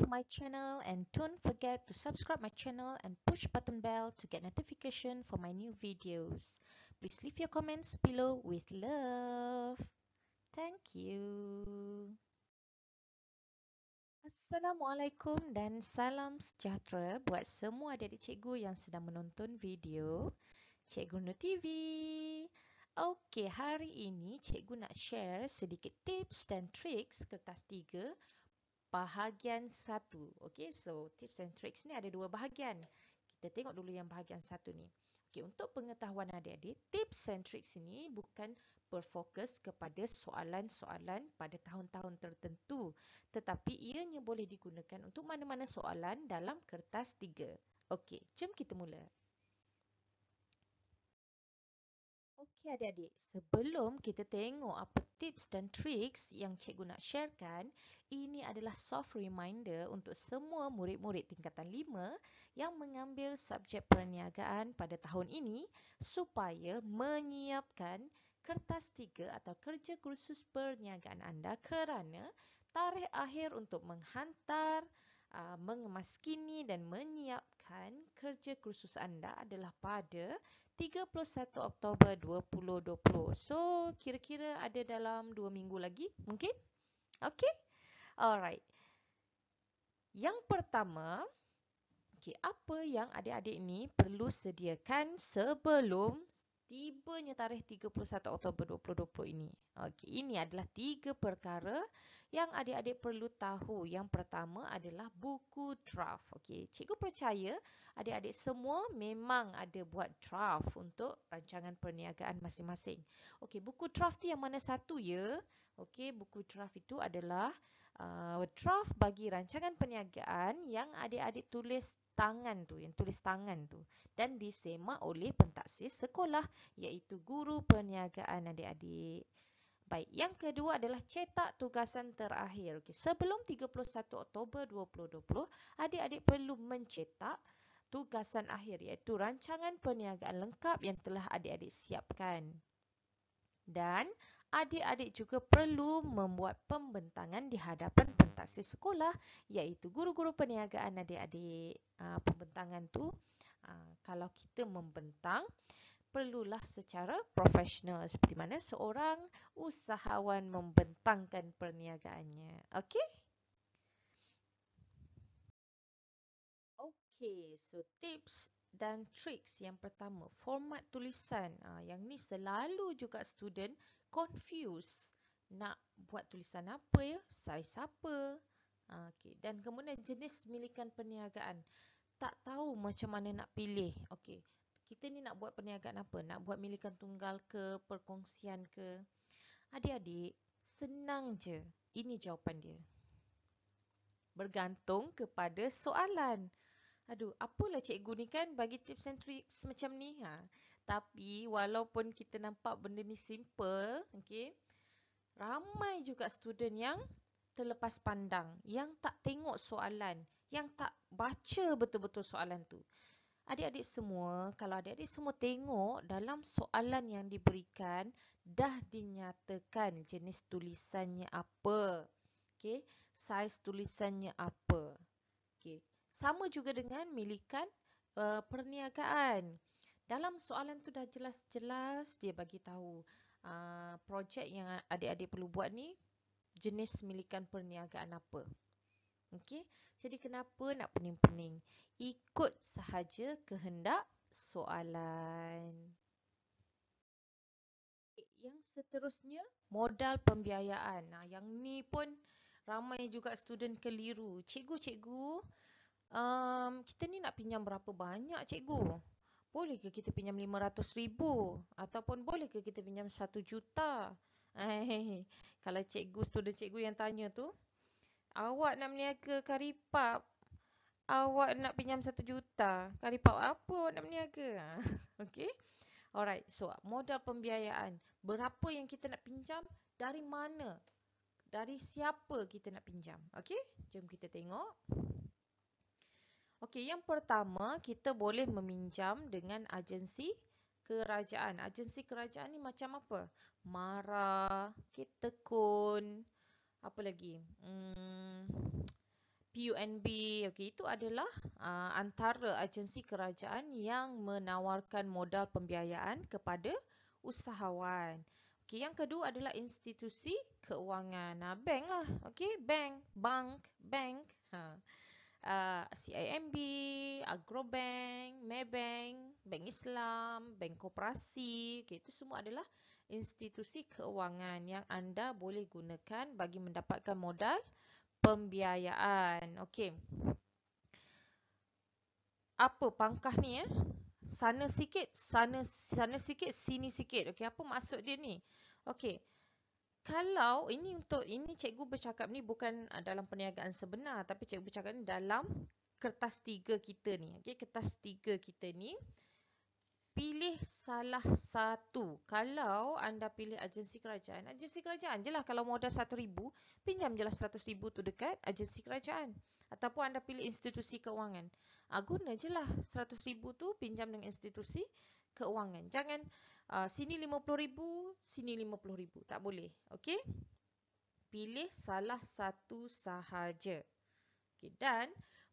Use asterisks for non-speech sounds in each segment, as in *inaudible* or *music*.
to my channel and don't forget to subscribe my channel and push button bell to get notification for my new videos. Please leave your comments below with love. Thank you. Assalamualaikum dan salam sejahtera buat semua adik-adik cikgu yang sedang menonton video Cikgu No TV. Okey, hari ini cikgu nak share sedikit tips dan tricks kertas 3 bahagian satu. Okay, so tips and tricks ni ada dua bahagian. Kita tengok dulu yang bahagian satu ni. Okay, untuk pengetahuan adik-adik, tips and tricks ini bukan berfokus kepada soalan-soalan pada tahun-tahun tertentu. Tetapi ianya boleh digunakan untuk mana-mana soalan dalam kertas tiga. Okey, jom kita mula. Okey adik-adik, sebelum kita tengok apa tips dan tricks yang cikgu nak sharekan, ini adalah soft reminder untuk semua murid-murid tingkatan 5 yang mengambil subjek perniagaan pada tahun ini supaya menyiapkan kertas 3 atau kerja khusus perniagaan anda kerana tarikh akhir untuk menghantar uh, mengemaskini dan menyiapkan kerja kursus anda adalah pada 31 Oktober 2020. So, kira-kira ada dalam 2 minggu lagi mungkin. Okay. Alright. Yang pertama, okay, apa yang adik-adik ni perlu sediakan sebelum tibanya tarikh 31 Oktober 2020 ini. Okey, ini adalah tiga perkara yang adik-adik perlu tahu. Yang pertama adalah buku draft. Okey, cikgu percaya adik-adik semua memang ada buat draft untuk rancangan perniagaan masing-masing. Okey, buku draft tu yang mana satu ya? Okey, buku draft itu adalah uh, draft bagi rancangan perniagaan yang adik-adik tulis tangan tu, yang tulis tangan tu dan disemak oleh pentaksis sekolah iaitu guru perniagaan adik-adik. Baik, yang kedua adalah cetak tugasan terakhir. Okey, sebelum 31 Oktober 2020, adik-adik perlu mencetak tugasan akhir iaitu rancangan perniagaan lengkap yang telah adik-adik siapkan. Dan adik-adik juga perlu membuat pembentangan di hadapan pentaksis prestasi sekolah iaitu guru-guru perniagaan adik-adik ah, pembentangan tu ah, kalau kita membentang perlulah secara profesional seperti mana seorang usahawan membentangkan perniagaannya okey okey so tips dan tricks yang pertama format tulisan ah, yang ni selalu juga student confuse nak buat tulisan apa ya, saiz apa. Ha, okay dan kemudian jenis milikan perniagaan. Tak tahu macam mana nak pilih. okay Kita ni nak buat perniagaan apa? Nak buat milikan tunggal ke, perkongsian ke? Adik-adik, senang je. Ini jawapan dia. Bergantung kepada soalan. Aduh, apalah cikgu ni kan bagi tips and tricks macam ni. Ha. Tapi walaupun kita nampak benda ni simple, okay, ramai juga student yang terlepas pandang, yang tak tengok soalan, yang tak baca betul-betul soalan tu. Adik-adik semua, kalau adik-adik semua tengok dalam soalan yang diberikan, dah dinyatakan jenis tulisannya apa. okay? saiz tulisannya apa. okay? sama juga dengan milikan uh, perniagaan. Dalam soalan tu dah jelas-jelas dia bagi tahu. Ah, projek yang adik-adik perlu buat ni jenis milikan perniagaan apa. Okey. Jadi kenapa nak pening-pening? Ikut sahaja kehendak soalan. Yang seterusnya, modal pembiayaan. Nah, yang ni pun ramai juga student keliru. Cikgu, cikgu, um, kita ni nak pinjam berapa banyak cikgu? Hmm boleh ke kita pinjam lima ratus ribu? Ataupun boleh ke kita pinjam satu juta? Eh, kalau cikgu student cikgu yang tanya tu, awak nak meniaga karipap, awak nak pinjam satu juta, karipap apa awak nak meniaga? *laughs* Okey. Alright, so modal pembiayaan, berapa yang kita nak pinjam, dari mana, dari siapa kita nak pinjam. Okey, jom kita tengok. Okey, yang pertama kita boleh meminjam dengan agensi kerajaan. Agensi kerajaan ni macam apa? Mara, Ketekun, apa lagi? Hmm, PUNB, okey itu adalah uh, antara agensi kerajaan yang menawarkan modal pembiayaan kepada usahawan. Okey, yang kedua adalah institusi keuangan. Nah, bank lah, okey, bank, bank, bank. Ha. Ah, CIMB, Agrobank, Maybank, Bank Islam, Bank Koperasi, okay, itu semua adalah institusi keuangan yang anda boleh gunakan bagi mendapatkan modal pembiayaan. Okey. Apa pangkah ni ya? Eh? Sana sikit, sana sana sikit, sini sikit. Okey, apa maksud dia ni? Okey kalau ini untuk ini cikgu bercakap ni bukan ah, dalam perniagaan sebenar tapi cikgu bercakap ni dalam kertas tiga kita ni. Okey, kertas tiga kita ni pilih salah satu. Kalau anda pilih agensi kerajaan, agensi kerajaan jelah kalau modal 1000, pinjam jelah 100000 tu dekat agensi kerajaan. Ataupun anda pilih institusi keuangan. Ah guna jelah 100000 tu pinjam dengan institusi keuangan. Jangan uh, sini RM50,000, sini RM50,000. Tak boleh. Okey? Pilih salah satu sahaja. okay? dan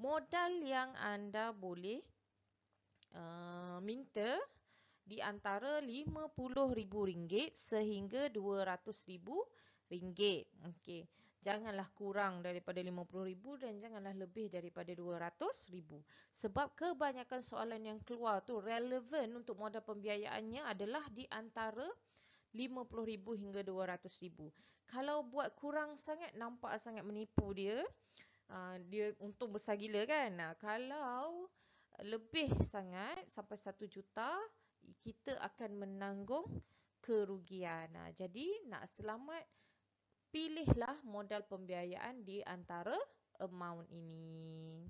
modal yang anda boleh uh, minta di antara RM50,000 sehingga RM200,000. Okey janganlah kurang daripada 50000 dan janganlah lebih daripada 200000 sebab kebanyakan soalan yang keluar tu relevan untuk modal pembiayaannya adalah di antara 50000 hingga 200000 kalau buat kurang sangat nampak sangat menipu dia ah, dia untung besar gila kan kalau lebih sangat sampai satu juta kita akan menanggung kerugian. Nah, jadi nak selamat pilihlah modal pembiayaan di antara amount ini.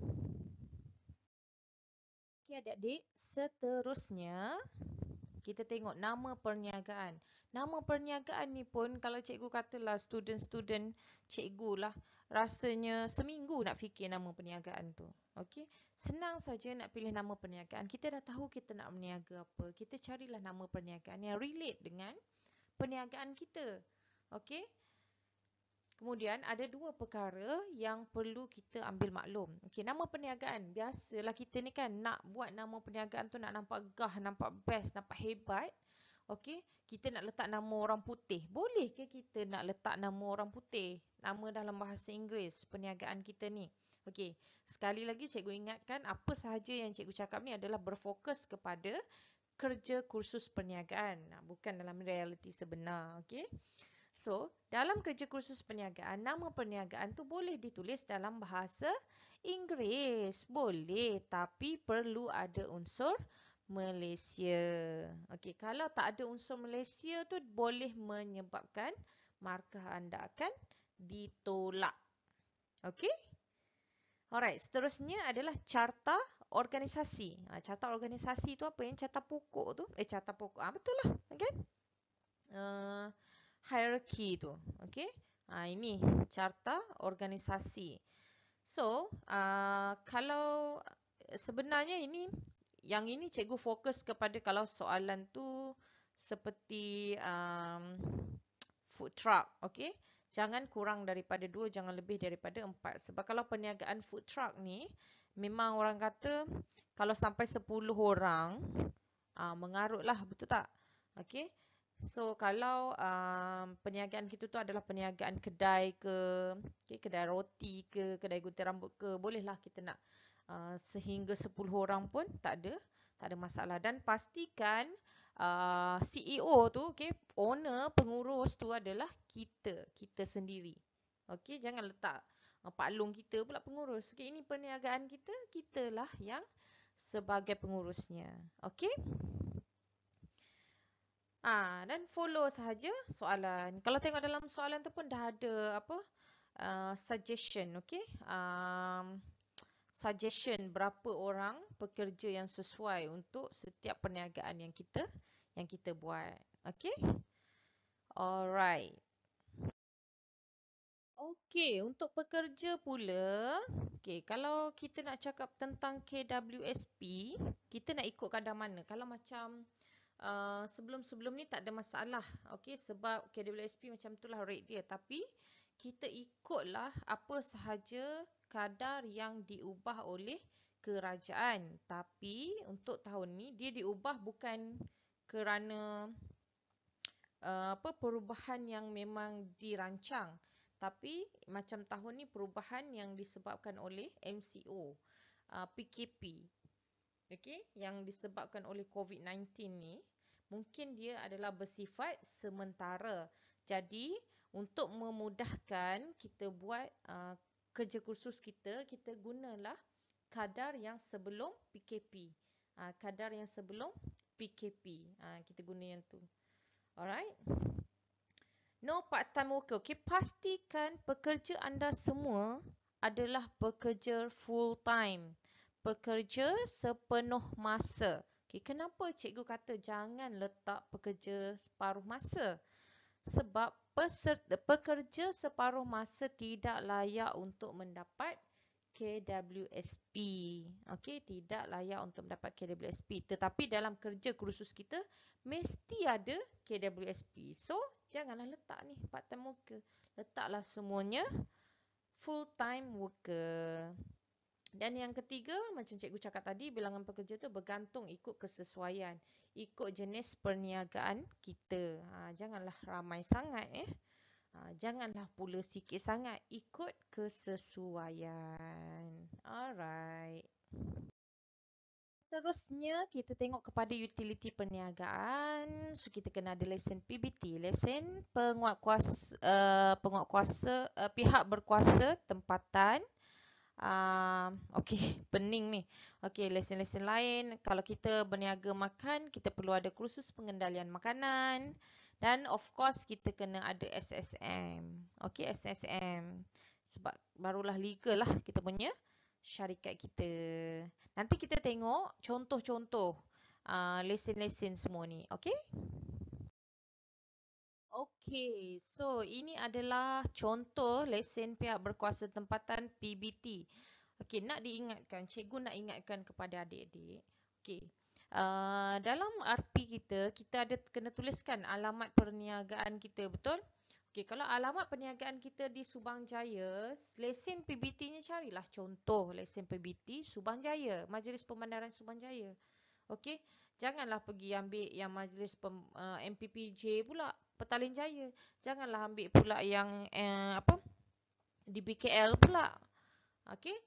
Okey adik-adik, seterusnya kita tengok nama perniagaan. Nama perniagaan ni pun kalau cikgu katalah student-student cikgu lah rasanya seminggu nak fikir nama perniagaan tu. Okey, senang saja nak pilih nama perniagaan. Kita dah tahu kita nak meniaga apa. Kita carilah nama perniagaan yang relate dengan perniagaan kita. Okey, Kemudian ada dua perkara yang perlu kita ambil maklum. Okey, nama perniagaan. Biasalah kita ni kan nak buat nama perniagaan tu nak nampak gah, nampak best, nampak hebat. Okey, kita nak letak nama orang putih. Boleh ke kita nak letak nama orang putih? Nama dalam bahasa Inggeris perniagaan kita ni. Okey, sekali lagi cikgu ingatkan apa sahaja yang cikgu cakap ni adalah berfokus kepada kerja kursus perniagaan. Bukan dalam realiti sebenar. Okey. So, dalam kerja kursus perniagaan, nama perniagaan tu boleh ditulis dalam bahasa Inggeris. Boleh, tapi perlu ada unsur Malaysia. Okey, kalau tak ada unsur Malaysia tu boleh menyebabkan markah anda akan ditolak. Okey? Alright, seterusnya adalah carta organisasi. Ha, carta organisasi tu apa yang carta pokok tu? Eh, carta pokok. Ah, betul lah. Okay? Uh, eh, Hierarki tu. Okay. Ha, ini carta organisasi. So, uh, kalau sebenarnya ini, yang ini cikgu fokus kepada kalau soalan tu seperti um, food truck. Okay. Jangan kurang daripada dua, jangan lebih daripada empat. Sebab kalau perniagaan food truck ni, memang orang kata kalau sampai sepuluh orang, uh, mengarutlah, betul tak? Okay. So kalau um, perniagaan kita tu adalah peniagaan kedai ke, okay, kedai roti ke, kedai gunting rambut ke, bolehlah kita nak uh, sehingga 10 orang pun tak ada, tak ada masalah. Dan pastikan uh, CEO tu, okay, owner, pengurus tu adalah kita, kita sendiri. Okay, jangan letak uh, Pak Long kita pula pengurus. Okay, ini peniagaan kita, kitalah yang sebagai pengurusnya. Okay. Ah ha, dan follow saja soalan. Kalau tengok dalam soalan tu pun dah ada apa uh, suggestion, okay? Um, suggestion berapa orang pekerja yang sesuai untuk setiap perniagaan yang kita yang kita buat. okay? Alright. Okay, untuk pekerja pula, okay. kalau kita nak cakap tentang KWSP, kita nak ikut kadar mana? Kalau macam Ah, sebelum-sebelum ni tak ada masalah okay? sebab KWSP macam itulah rate dia tapi kita ikutlah apa sahaja kadar yang diubah oleh kerajaan tapi untuk tahun ni dia diubah bukan kerana uh, apa perubahan yang memang dirancang tapi macam tahun ni perubahan yang disebabkan oleh MCO uh, ah, PKP okay, yang disebabkan oleh COVID-19 ni mungkin dia adalah bersifat sementara. Jadi untuk memudahkan kita buat uh, kerja khusus kita, kita gunalah kadar yang sebelum PKP. Uh, ah, kadar yang sebelum PKP. Uh, ah, kita guna yang tu. Alright. No part-time worker. Okay, pastikan pekerja anda semua adalah pekerja full-time pekerja sepenuh masa. Okay, kenapa cikgu kata jangan letak pekerja separuh masa? Sebab peserta, pekerja separuh masa tidak layak untuk mendapat KWSP. Okay tidak layak untuk mendapat KWSP. Tetapi dalam kerja kursus kita mesti ada KWSP. So, janganlah letak ni part time worker. Letaklah semuanya full time worker. Dan yang ketiga, macam cikgu cakap tadi, bilangan pekerja tu bergantung ikut kesesuaian, ikut jenis perniagaan kita. Ha, janganlah ramai sangat eh. Ha, janganlah pula sikit sangat, ikut kesesuaian. Alright. Seterusnya, kita tengok kepada utiliti perniagaan. So, kita kena ada lesen PBT, lesen penguat kuasa, uh, eh, penguat kuasa uh, eh, pihak berkuasa tempatan. Ah, okay, *laughs* pening ni. Okay, lesen-lesen lain. Kalau kita berniaga makan, kita perlu ada kursus pengendalian makanan. Dan of course, kita kena ada SSM. Okay, SSM. Sebab barulah legal lah kita punya syarikat kita. Nanti kita tengok contoh-contoh ah, lesen-lesen semua ni. Okay? Okey, so ini adalah contoh lesen pihak berkuasa tempatan PBT. Okey, nak diingatkan, cikgu nak ingatkan kepada adik-adik. Okey, uh, dalam RP kita, kita ada kena tuliskan alamat perniagaan kita, betul? Okey, kalau alamat perniagaan kita di Subang Jaya, lesen PBT-nya carilah contoh lesen PBT Subang Jaya, Majlis Pembandaran Subang Jaya. Okey, janganlah pergi ambil yang Majlis Pem, uh, MPPJ pula petaling jaya. Janganlah ambil pula yang eh, apa di BKL pula. Okey?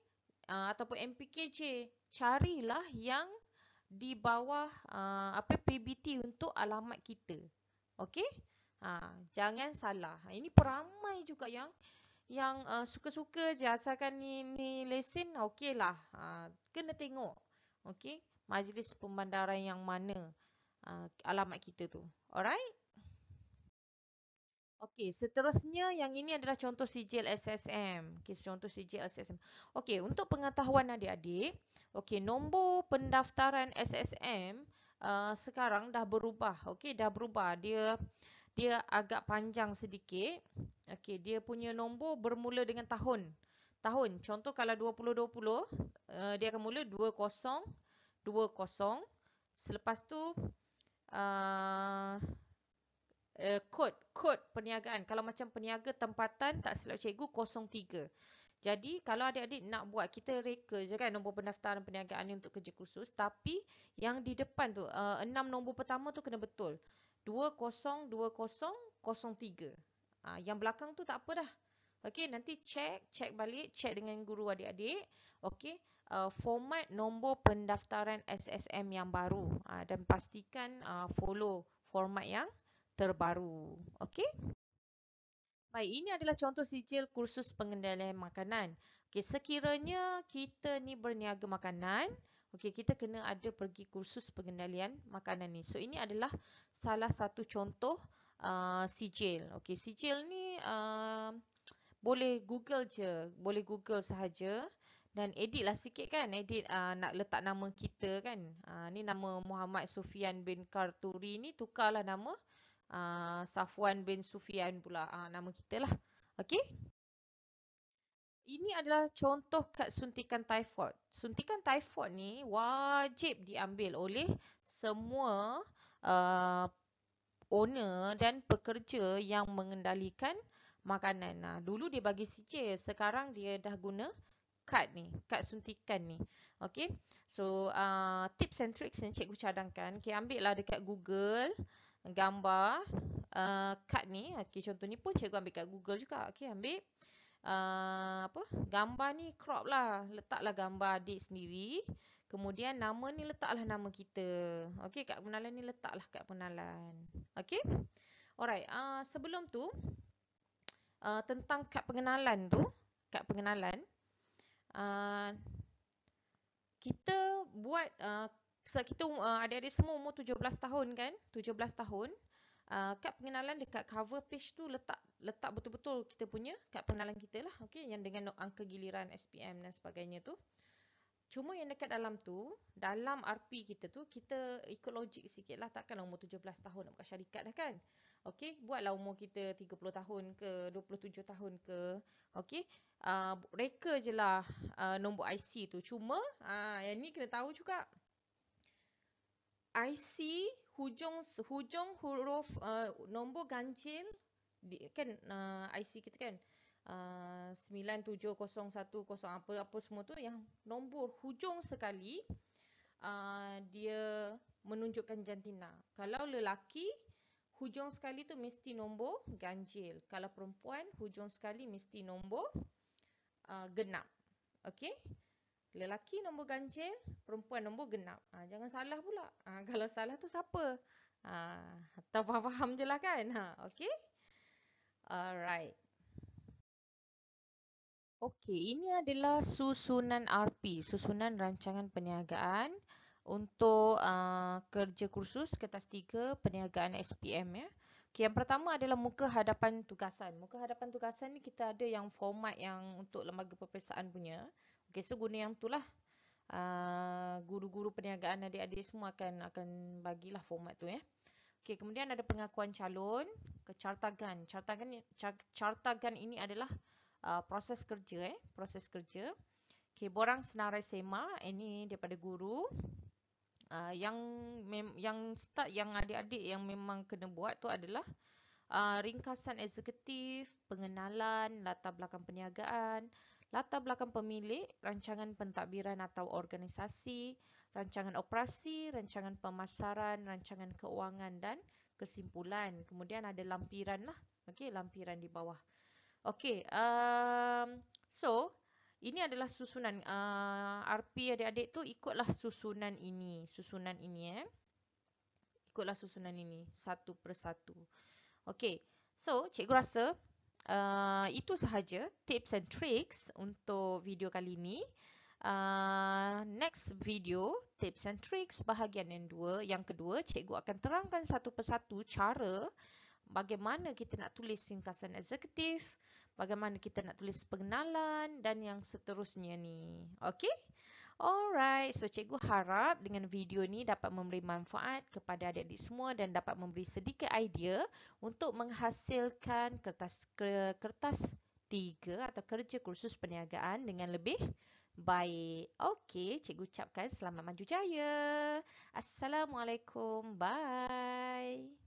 Uh, ah, ataupun MPKJ. Carilah yang di bawah uh, apa PBT untuk alamat kita. Okey? Ha, ah, jangan salah. Ini ramai juga yang yang uh, suka-suka je asalkan ni, ni lesen okeylah. Ha, kena tengok. Okey? Majlis pembandaran yang mana uh, alamat kita tu. Alright? Okey, seterusnya yang ini adalah contoh sijil SSM. Okey, contoh sijil SSM. Okey, untuk pengetahuan adik-adik, okey, nombor pendaftaran SSM uh, eh, sekarang dah berubah. Okey, dah berubah. Dia dia agak panjang sedikit. Okey, dia punya nombor bermula dengan tahun. Tahun. Contoh kalau 2020, uh, eh, dia akan mula 2020. Selepas tu, uh, uh, kod kod perniagaan. Kalau macam peniaga tempatan tak silap cikgu 03. Jadi kalau adik-adik nak buat kita reka je kan nombor pendaftaran perniagaan ni untuk kerja khusus tapi yang di depan tu uh, eh, 6 nombor pertama tu kena betul. 202003. Ah uh, yang belakang tu tak apa dah. Okey nanti check check balik check dengan guru adik-adik. Okey uh, eh, format nombor pendaftaran SSM yang baru uh, dan pastikan uh, follow format yang terbaru. Okey? Baik, ini adalah contoh sijil kursus pengendalian makanan. Okey, sekiranya kita ni berniaga makanan, okey, kita kena ada pergi kursus pengendalian makanan ni. So, ini adalah salah satu contoh uh, sijil. Okey, sijil ni uh, boleh Google je, boleh Google sahaja dan edit lah sikit kan, edit uh, nak letak nama kita kan. Uh, ni nama Muhammad Sufian bin Karturi ni, tukarlah nama uh, Safwan bin Sufian pula uh, nama kita lah. Okey. Ini adalah contoh kad suntikan typhoid. Suntikan typhoid ni wajib diambil oleh semua uh, owner dan pekerja yang mengendalikan makanan. Nah, dulu dia bagi sijil, sekarang dia dah guna kad ni, kad suntikan ni. Okey. So, uh, tips and tricks yang cikgu cadangkan, okay, ambil lah dekat Google gambar uh, kad ni. Eh, okay, contoh ni pun cikgu ambil kat Google juga. Okay, ambil uh, apa gambar ni crop lah. Letaklah gambar adik sendiri. Kemudian nama ni letaklah nama kita. Okay, kat penalan ni letaklah kat penalan. Okay. Alright, uh, sebelum tu, uh, tentang kad pengenalan tu, kad pengenalan, uh, kita buat uh, So kita um, uh, ada adik semua umur 17 tahun kan? 17 tahun. Uh, kad pengenalan dekat cover page tu letak letak betul-betul kita punya kad pengenalan kita lah. Okay? Yang dengan angka giliran SPM dan sebagainya tu. Cuma yang dekat dalam tu, dalam RP kita tu, kita ikut logik sikit lah. takkan umur 17 tahun nak buka syarikat dah kan? Okay, buatlah umur kita 30 tahun ke, 27 tahun ke. Okay, uh, reka je lah uh, nombor IC tu. Cuma, uh, yang ni kena tahu juga. IC hujung hujung huruf uh, nombor ganjil kan uh, IC kita kan uh, 97010 apa apa semua tu yang nombor hujung sekali uh, dia menunjukkan jantina. Kalau lelaki hujung sekali tu mesti nombor ganjil. Kalau perempuan hujung sekali mesti nombor uh, genap. Okey? Lelaki nombor ganjil, perempuan nombor genap. Ha, jangan salah pula. Ha, *laughs* kalau salah tu siapa? Ha, ah, tak faham-faham je lah kan? Ha, okay? Alright. Okay, ini adalah susunan RP, susunan rancangan perniagaan untuk uh, kerja kursus kertas 3 perniagaan SPM. Ya. Okay, yang pertama adalah muka hadapan tugasan. Muka hadapan tugasan ni kita ada yang format yang untuk lembaga peperiksaan punya. Okey, so guna yang tu lah. Uh, guru-guru perniagaan adik-adik semua akan akan bagilah format tu ya. Okey, kemudian ada pengakuan calon kecartagan. cartagan. Cartagan ini adalah uh, proses kerja eh, proses kerja. Okey, borang senarai SEMA ini daripada guru. Uh, yang mem- yang start yang adik-adik yang memang kena buat tu adalah uh, ringkasan eksekutif, pengenalan latar belakang perniagaan, latar belakang pemilik, rancangan pentadbiran atau organisasi, rancangan operasi, rancangan pemasaran, rancangan keuangan dan kesimpulan. Kemudian ada lampiran lah. Okey, lampiran di bawah. Okey, um, so ini adalah susunan uh, RP adik-adik tu ikutlah susunan ini, susunan ini eh. Ikutlah susunan ini satu persatu. Okey. So, cikgu rasa Uh, itu sahaja tips and tricks untuk video kali ini. Uh, next video, tips and tricks bahagian yang, dua. yang kedua, cikgu akan terangkan satu persatu cara bagaimana kita nak tulis singkasan eksekutif, bagaimana kita nak tulis pengenalan dan yang seterusnya ni. Okey? Alright, so cikgu harap dengan video ni dapat memberi manfaat kepada adik-adik semua dan dapat memberi sedikit idea untuk menghasilkan kertas kertas 3 atau kerja kursus perniagaan dengan lebih baik. Okey, cikgu ucapkan selamat maju jaya. Assalamualaikum. Bye.